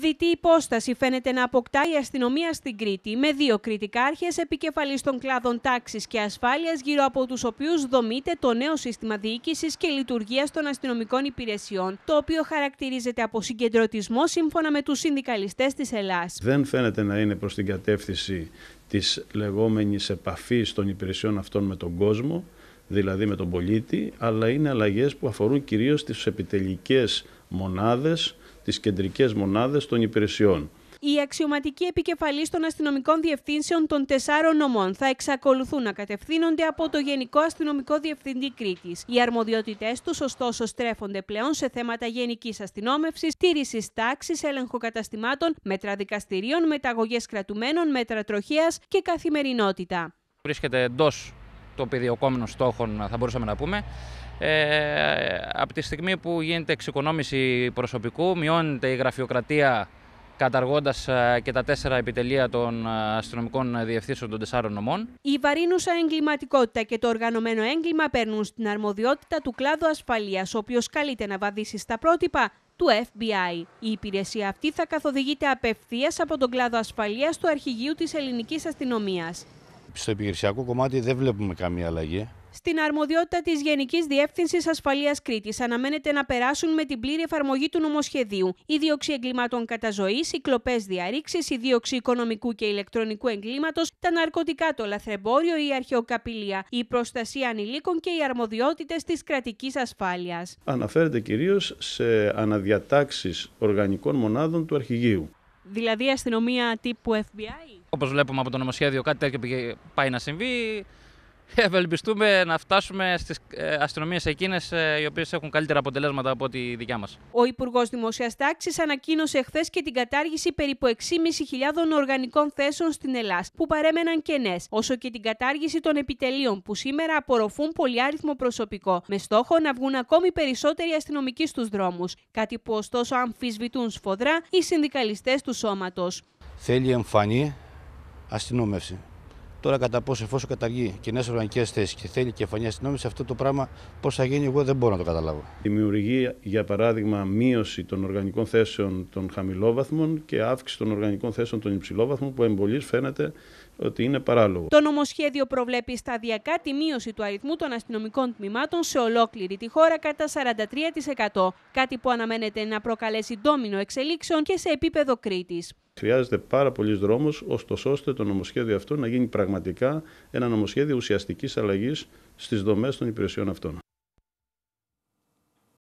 Δυτή υπόσταση φαίνεται να αποκτά η αστυνομία στην Κρήτη, με δύο κριτικάρχες επικεφαλής των κλάδων τάξης και ασφάλειας, γύρω από τους οποίους δομείται το νέο σύστημα διοίκησης και λειτουργίας των αστυνομικών υπηρεσιών, το οποίο χαρακτηρίζεται από συγκεντρωτισμό σύμφωνα με τους συνδικαλιστές της Ελλάς. Δεν φαίνεται να είναι προς την κατεύθυνση της λεγόμενης επαφής των υπηρεσιών αυτών με τον κόσμο, δηλαδή με τον πολίτη, αλλά είναι αλλαγές που αφορούν κυρίως τις επιτελικές μονάδες, τις κεντρικές μονάδες των υπηρεσιών. Η αξιωματική επικεφαλής των αστυνομικών διευθύνσεων των τεσσάρων νομών θα εξακολουθούν να κατευθύνονται από το Γενικό Αστυνομικό Διευθυντή Κρήτης. Οι αρμοδιότητές τους, ωστόσο, στρέφονται πλέον σε θέματα γενικής αστυνόμευσης, τήρησης τάξης, έλεγχο καταστημάτων, μέτρα δικαστηρίων, μεταγωγές κρατουμένων, μέτρα τροχέας και καθημερινότητα. Βρίσκεται εντός των πεδιοκόμενων στόχων, θα μπορούσαμε να πούμε. Ε, από τη στιγμή που γίνεται εξοικονόμηση προσωπικού, μειώνεται η γραφειοκρατία καταργώντας ε, και τα τέσσερα επιτελεία των ε, αστυνομικών διευθύνσεων των τεσσάρων νομών. Η βαρύνουσα εγκληματικότητα και το οργανωμένο έγκλημα παίρνουν στην αρμοδιότητα του κλάδου ασφαλείας, ο οποίος καλείται να βαδίσει στα πρότυπα του FBI. Η υπηρεσία αυτή θα καθοδηγείται απευθείας από τον κλάδο ασφαλείας του Αρχηγείου της Ελληνικής Αστυνομίας. Στο επιχειρησιακό κομμάτι δεν βλέπουμε καμία αλλαγή. Στην αρμοδιότητα της Γενικής Διεύθυνσης Ασφαλείας Κρήτης αναμένεται να περάσουν με την πλήρη εφαρμογή του νομοσχεδίου η δίωξη εγκλημάτων κατά ζωής, οι κλοπές διαρρήξεις, η δίωξη οικονομικού και ηλεκτρονικού εγκλήματος, τα ναρκωτικά, το λαθρεμπόριο, η αρχαιοκαπηλεία, η προστασία ανηλίκων και οι αρμοδιότητες της κρατικής ασφάλειας. Αναφέρεται κυρίως σε αναδιατάξεις οργανικών μονάδων του αρχηγείου. Δηλαδή αστυνομία τύπου FBI. Όπως βλέπουμε από το νομοσχέδιο, κάτι τέτοιο πάει να συμβεί. Ε, ευελπιστούμε να φτάσουμε στις ε, αστυνομίες εκείνες ε, οι οποίες έχουν καλύτερα αποτελέσματα από τη δικιά μας. Ο Υπουργός Δημόσιας Τάξης ανακοίνωσε χθες και την κατάργηση περίπου 6.500 οργανικών θέσεων στην Ελλάδα που παρέμεναν κενές, όσο και την κατάργηση των επιτελείων που σήμερα απορροφούν πολυάριθμο προσωπικό, με στόχο να βγουν ακόμη περισσότεροι αστυνομικοί στους δρόμους. Κάτι που ωστόσο αμφισβητούν σφοδρά οι συνδικαλιστές του σώματος. Θέλει εμφανή αστυνόμευση Τώρα, κατά πόσο εφόσον καταργεί κοινές οργανικές θέσεις και θέλει στην αστυνόμευση, αυτό το πράγμα πώς θα γίνει, εγώ δεν μπορώ να το καταλάβω. Δημιουργεί, για παράδειγμα, μείωση των οργανικών θέσεων των χαμηλόβαθμων και αύξηση των οργανικών θέσεων των υψηλόβαθμων, που εμπολής φαίνεται ότι είναι παράλογο. Το νομοσχέδιο προβλέπει σταδιακά τη μείωση του αριθμού των αστυνομικών τμήματων σε ολόκληρη τη χώρα κατά 43%, κάτι που αναμένεται να προκαλέσει ντόμινο εξελίξεων και σε επίπεδο Κρήτης. Χρειάζεται πάρα πολλής δρόμος, ώστε το νομοσχέδιο αυτό να γίνει πραγματικά ένα νομοσχέδιο ουσιαστικής αλλαγής στις δομές των υπηρεσιών αυτών.